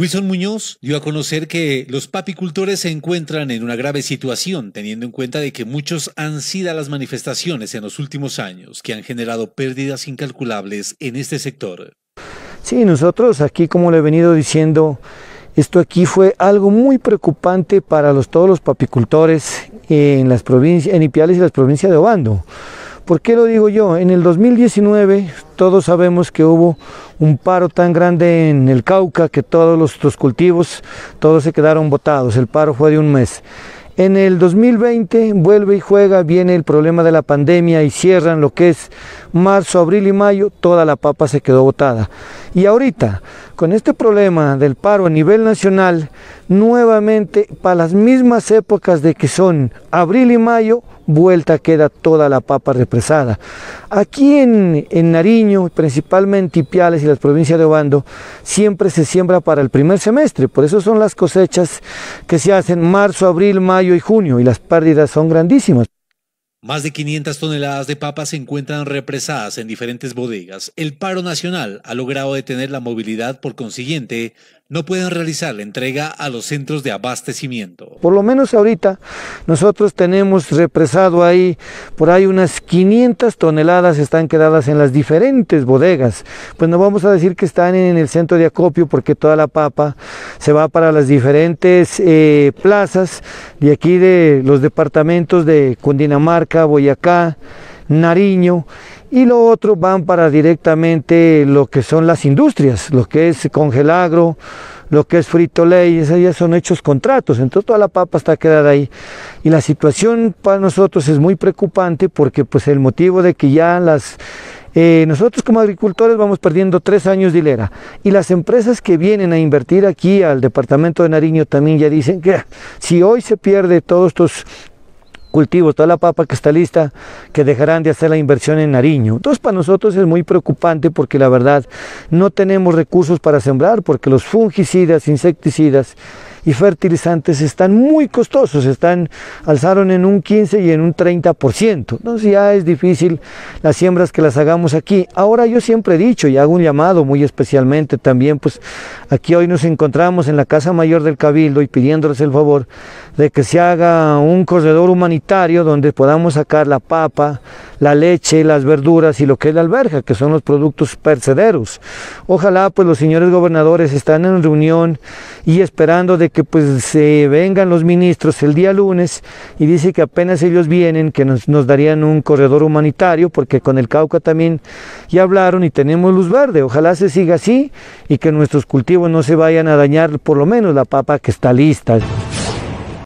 Wilson Muñoz dio a conocer que los papicultores se encuentran en una grave situación, teniendo en cuenta de que muchos han sido las manifestaciones en los últimos años que han generado pérdidas incalculables en este sector. Sí, nosotros aquí, como le he venido diciendo, esto aquí fue algo muy preocupante para todos los papicultores en las provincias, en Ipiales y las provincias de Obando. ¿Por qué lo digo yo? En el 2019 todos sabemos que hubo un paro tan grande en el Cauca que todos los, cultivos, todos se quedaron botados, el paro fue de un mes. En el 2020 vuelve y juega, viene el problema de la pandemia y cierran lo que es marzo, abril y mayo, toda la papa se quedó botada. Y ahorita, con este problema del paro a nivel nacional, nuevamente para las mismas épocas de que son abril y mayo, vuelta queda toda la papa represada. Aquí en, Nariño, principalmente Ipiales y las provincias de Obando, siempre se siembra para el primer semestre, por eso son las cosechas que se hacen marzo, abril, mayo y junio, y las pérdidas son grandísimas. Más de 500 toneladas de papas se encuentran represadas en diferentes bodegas. El paro nacional ha logrado detener la movilidad, por consiguiente, no pueden realizar la entrega a los centros de abastecimiento. Por lo menos ahorita nosotros tenemos represado ahí, por ahí unas 500 toneladas están quedadas en las diferentes bodegas. Pues no vamos a decir que están en el centro de acopio porque toda la papa se va para las diferentes eh, plazas de aquí de los departamentos de Cundinamarca, Boyacá, Nariño y lo otro van para directamente lo que son las industrias, lo que es congelagro, lo que es frito ley, ya son hechos contratos, entonces toda la papa está quedada ahí. Y la situación para nosotros es muy preocupante porque pues el motivo de que ya las... Eh, nosotros como agricultores vamos perdiendo tres años de hilera y las empresas que vienen a invertir aquí al departamento de Nariño también ya dicen que si hoy se pierde todos estos cultivos, toda la papa que está lista, que dejarán de hacer la inversión en Nariño. Entonces para nosotros es muy preocupante porque la verdad no tenemos recursos para sembrar, porque los fungicidas, insecticidas, y fertilizantes están muy costosos, están, alzaron en un 15 y en un 30%. Entonces ya es difícil las siembras que las hagamos aquí. Ahora yo siempre he dicho y hago un llamado muy especialmente también, pues aquí hoy nos encontramos en la Casa Mayor del Cabildo y pidiéndoles el favor de que se haga un corredor humanitario donde podamos sacar la papa, la leche, las verduras y lo que es la alberja, que son los productos percederos. Ojalá pues los señores gobernadores están en reunión y esperando de que pues se vengan los ministros el día lunes y dice que apenas ellos vienen, que nos, nos, darían un corredor humanitario, porque con el Cauca también ya hablaron y tenemos luz verde. Ojalá se siga así y que nuestros cultivos no se vayan a dañar, por lo menos la papa que está lista.